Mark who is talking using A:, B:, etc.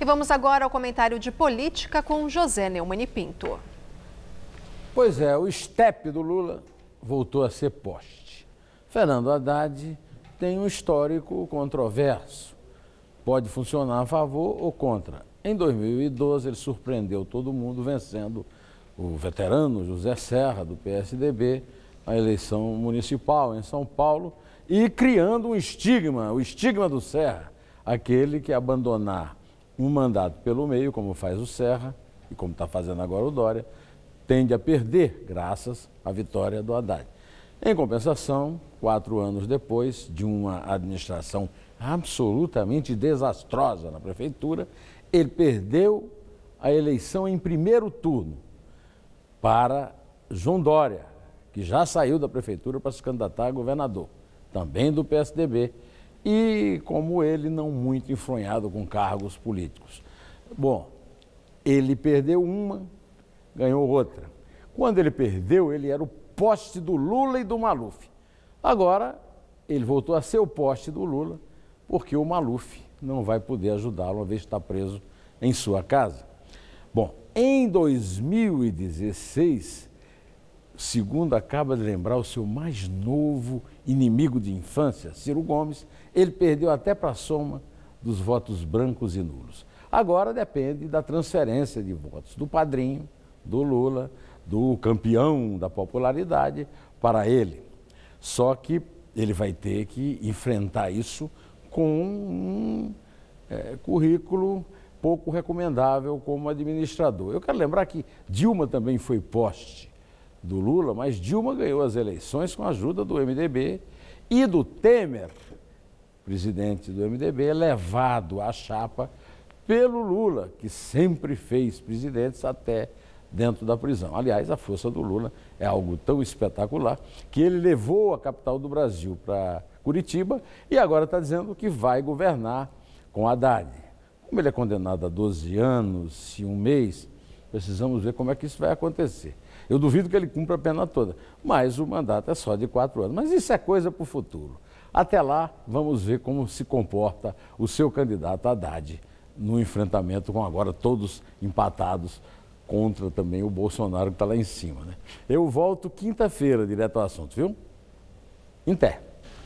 A: E vamos agora ao comentário de política com José Neumann Pinto. Pois é, o estepe do Lula voltou a ser poste. Fernando Haddad tem um histórico controverso. Pode funcionar a favor ou contra. Em 2012, ele surpreendeu todo mundo vencendo o veterano José Serra, do PSDB, na eleição municipal em São Paulo e criando um estigma, o estigma do Serra, aquele que abandonar um mandato pelo meio, como faz o Serra e como está fazendo agora o Dória, tende a perder graças à vitória do Haddad. Em compensação, quatro anos depois de uma administração absolutamente desastrosa na prefeitura, ele perdeu a eleição em primeiro turno para João Dória, que já saiu da prefeitura para se candidatar a governador, também do PSDB e como ele não muito enfronhado com cargos políticos. Bom, ele perdeu uma, ganhou outra. Quando ele perdeu, ele era o poste do Lula e do Maluf. Agora, ele voltou a ser o poste do Lula, porque o Maluf não vai poder ajudá-lo, uma vez que está preso em sua casa. Bom, em 2016, segundo acaba de lembrar o seu mais novo inimigo de infância, Ciro Gomes, ele perdeu até para a soma dos votos brancos e nulos. Agora depende da transferência de votos do padrinho, do Lula, do campeão da popularidade para ele. Só que ele vai ter que enfrentar isso com um é, currículo pouco recomendável como administrador. Eu quero lembrar que Dilma também foi poste do Lula, mas Dilma ganhou as eleições com a ajuda do MDB e do Temer, presidente do MDB, levado à chapa pelo Lula, que sempre fez presidentes até dentro da prisão. Aliás, a força do Lula é algo tão espetacular que ele levou a capital do Brasil para Curitiba e agora está dizendo que vai governar com Haddad. Como ele é condenado a 12 anos e um mês, Precisamos ver como é que isso vai acontecer. Eu duvido que ele cumpra a pena toda, mas o mandato é só de quatro anos. Mas isso é coisa para o futuro. Até lá, vamos ver como se comporta o seu candidato Haddad no enfrentamento com agora todos empatados contra também o Bolsonaro que está lá em cima. Né? Eu volto quinta-feira direto ao assunto, viu? Em